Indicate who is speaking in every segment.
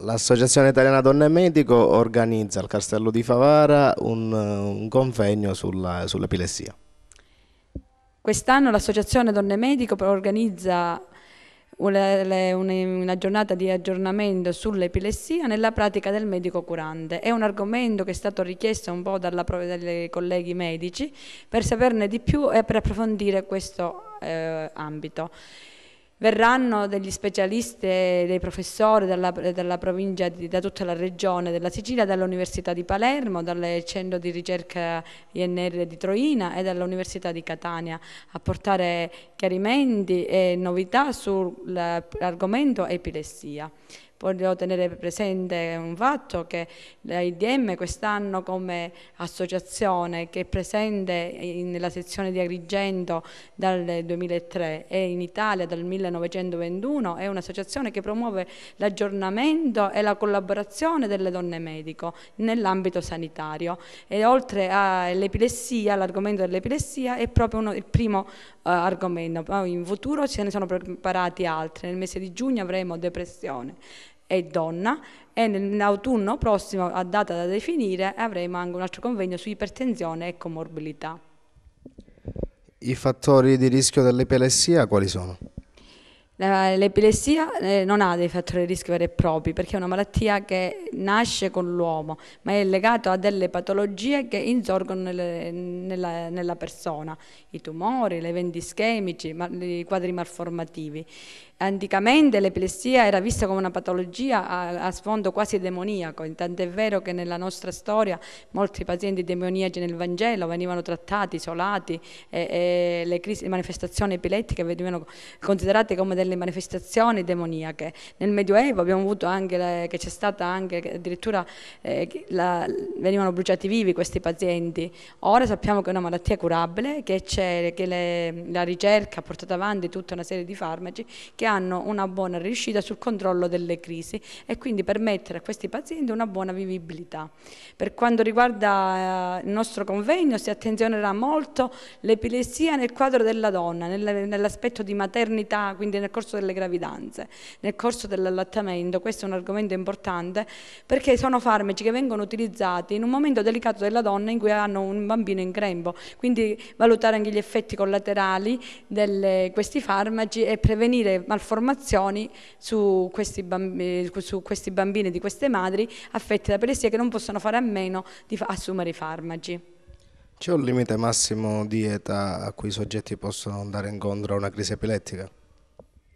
Speaker 1: L'Associazione Italiana Donne Medico organizza al Castello di Favara un, un convegno sull'epilessia. Sull
Speaker 2: Quest'anno l'Associazione Donne Medico organizza una giornata di aggiornamento sull'epilessia nella pratica del medico curante. È un argomento che è stato richiesto un po' dalla, dai colleghi medici per saperne di più e per approfondire questo eh, ambito. Verranno degli specialisti, dei professori dalla, dalla provincia, di, da tutta la regione della Sicilia, dall'Università di Palermo, dal centro di ricerca INR di Troina e dall'Università di Catania a portare chiarimenti e novità sull'argomento epilessia voglio tenere presente un fatto che l'IDM quest'anno come associazione che è presente in, nella sezione di Agrigento dal 2003 e in Italia dal 1921 è un'associazione che promuove l'aggiornamento e la collaborazione delle donne medico nell'ambito sanitario e oltre all'epilessia, l'argomento dell'epilessia è proprio uno, il primo Uh, argomento, poi in futuro ce ne sono preparati altri, nel mese di giugno avremo depressione, e donna e nell'autunno prossimo, a data da definire, avremo anche un altro convegno su ipertensione e comorbilità.
Speaker 1: I fattori di rischio dell'epilessia quali sono?
Speaker 2: L'epilessia eh, non ha dei fattori di rischio veri e propri perché è una malattia che nasce con l'uomo ma è legata a delle patologie che insorgono nella, persona, i tumori, gli eventi ischemici, i quadri malformativi. Anticamente l'epilessia era vista come una patologia a, sfondo quasi demoniaco, intanto è vero che nella nostra storia molti pazienti demoniaci nel Vangelo venivano trattati, isolati, e, le manifestazioni epilettiche venivano considerate come delle delle manifestazioni demoniache. Nel Medioevo abbiamo avuto anche, le, che c'è stata anche, addirittura eh, la, venivano bruciati vivi questi pazienti. Ora sappiamo che è una malattia curabile, che, che le, la ricerca ha portato avanti tutta una serie di farmaci che hanno una buona riuscita sul controllo delle crisi e quindi permettere a questi pazienti una buona vivibilità. Per quanto riguarda eh, il nostro convegno si attenzionerà molto l'epilessia nel quadro della donna, nell'aspetto di maternità, quindi nel corso delle gravidanze, nel corso dell'allattamento, questo è un argomento importante perché sono farmaci che vengono utilizzati in un momento delicato della donna in cui hanno un bambino in grembo, quindi valutare anche gli effetti collaterali di questi farmaci e prevenire malformazioni su questi, bambini, eh, su questi bambini di queste madri affette da pressia che non possono fare a meno di assumere i farmaci.
Speaker 1: C'è un limite massimo di età a cui i soggetti possono andare incontro a una crisi epilettica?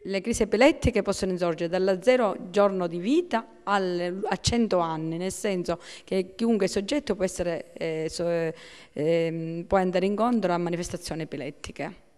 Speaker 2: Le crisi epilettiche possono insorgere dalla zero giorno di vita al, a 100 anni, nel senso che chiunque soggetto può, essere, eh, so, eh, può andare incontro a manifestazioni epilettiche.